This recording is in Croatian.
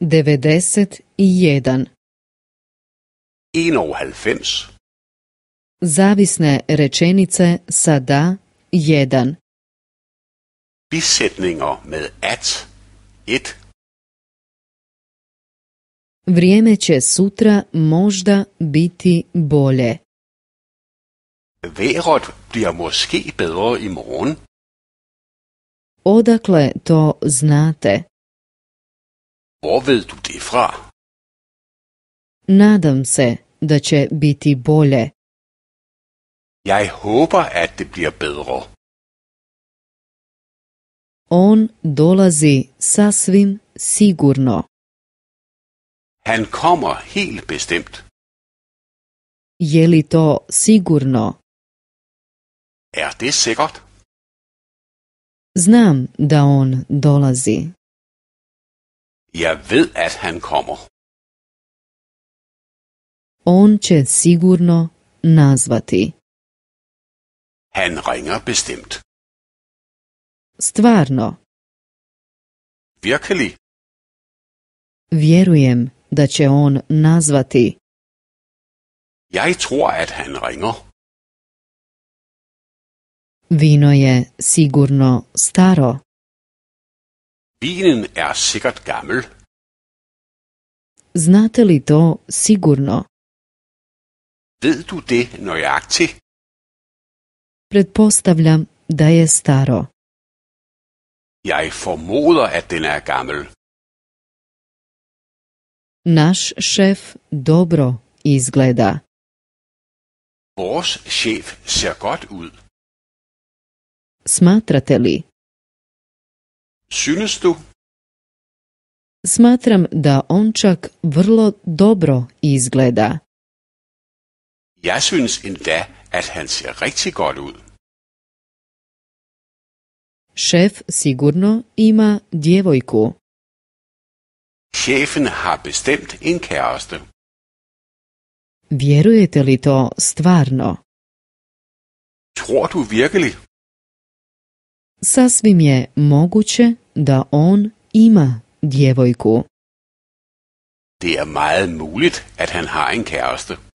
91 Zavisne rečenice sa da 1 Bisetninger med at 1 Vrijeme će sutra možda biti bolje. Vejret bliver måske bedre i morgen. Odakle to znate? Hvor ved du det fra? Nadam se da će biti bolje. Jeg håber, at det bliver bedre. On dolazi sasvim sigurno. Han kommer helt bestemt. Je li to sigurno? Er det sikkert? Znam da on dolazi. Jeg ved, at han kommer. On će sigurno nazvati. Han ringer bestemt. Stvarno. Virkelig. Vjerujem da će on nazvati. Jeg tror, at han ringer. Vino je sigurno staro. Bienen er sikkert gammel. Znate li to sigurno? Ved du det nøjagtigt? Predpostavljam, da je staro. Jeg formoder, at den er gammel. Naš šef dobro izgleda. Vores chef ser godt ud. Smatrate li? Synes du? Smatram da on čak vrlo dobro izgleda. Jeg synes endda, at han ser rigtig godt ud. Šef sigurno ima djevojku. Chefen har bestemt en kæreste. Vjerujete li to stvarno? Tror du virkelig? Sasvim je moguće da on ima djevojku. Det er meget muligt, at han har en kæreste.